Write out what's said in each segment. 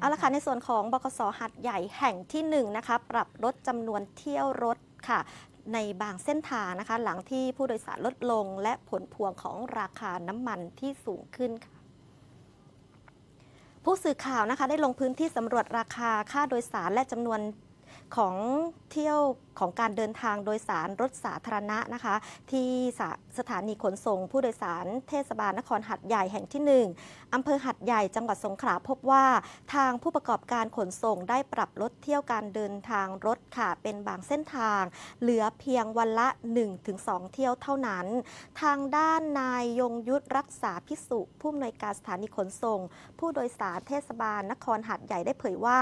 เอาละค่ะในส่วนของบกสหัดใหญ่แห่งที่1นะคะปรับลดจำนวนเที่ยวรถค่ะในบางเส้นทางนะคะหลังที่ผู้โดยสารลดลงและผลพวงของราคาน้ำมันที่สูงขึ้นค่ะผู้สื่อข่าวนะคะได้ลงพื้นที่สำรวจราคาค่าโดยสารและจำนวนของเที่ยวของการเดินทางโดยสารรถสาธารณะนะคะ ที่สถานีขนส่ง ผู้โดยสารเทศบาลนครหัดใหญ่แห่งที่ 1 อำเภอหัดใหญ่จังหวัดสงขลาพบว่าทางผู้ประกอบการขนส่งได้ปรับลดเที่ยวการเดินทางรถค่ะเป็นบางเส้นทาง เหลือเพียงวันละ 1-2 เที่ยวเท่านั้น ทางด้านนายยงยุทธรักษาพิสุผู้อำนวยการสถานีขนส่ง ผู้โดยสารเทศบาลนครหัดใหญ่ได้เผยว่า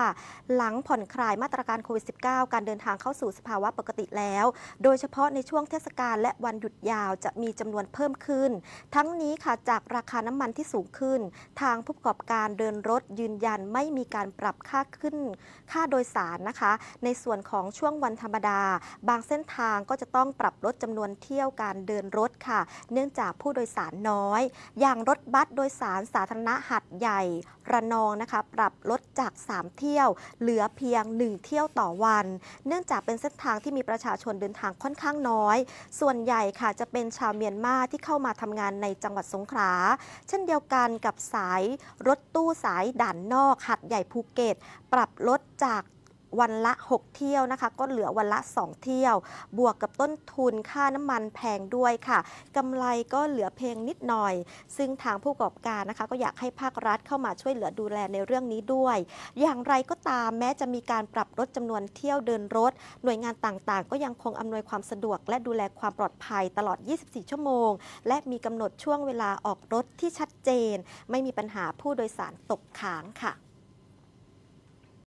หลังผ่อนคลายมาตรการโควิด -19 การเดินทางางเข้าสู่สภาวะปกติแล้ว โดยเฉพาะในช่วงเทศกาลและวันหยุดยาวจะมีจำนวนเพิ่มขึ้น ทั้งนี้ค่ะจากราคาน้ำมันที่สูงขึ้น ทางผู้ประกอบการเดินรถยืนยันไม่มีการปรับค่าขึ้น ค่าโดยสารนะคะ ในส่วนของช่วงวันธรรมดา บางเส้นทางก็จะต้องปรับลดจำนวนเที่ยวการเดินรถค่ะ เนื่องจากผู้โดยสารน้อย อย่างรถบัสโดยสารสาธารณะหัดใหญ่ระนองนะคะปรับลดจาก3เที่ยว เหลือเพียง1เที่ยวต่อวัน เนื่องจากเป็นเส้นทางที่มีประชาชนเดินทางค่อนข้างน้อย ส่วนใหญ่ค่ะจะเป็นชาวเมียนมาที่เข้ามาทำงานในจังหวัดสงขลา เช่นเดียวกันกับสายรถตู้สายด่านนอกหัดใหญ่ภูเก็ตปรับลดจากวันละ 6 เที่ยวนะคะ ก็เหลือวันละ 2 เที่ยว บวกกับต้นทุนค่าน้ำมันแพงด้วยค่ะกำไรก็เหลือเพียงนิดหน่อย ซึ่งทางผู้ประกอบการนะคะ ก็อยากให้ภาครัฐเข้ามาช่วยเหลือดูแลในเรื่องนี้ด้วย อย่างไรก็ตามแม้จะมีการปรับลดจำนวนเที่ยวเดินรถ หน่วยงานต่างๆ ก็ยังคงอำนวยความสะดวก และดูแลความปลอดภัยตลอด 24 ชั่วโมง และมีกำหนดช่วงเวลาออกรถที่ชัดเจน ไม่มีปัญหาผู้โดยสารตกค้างค่ะ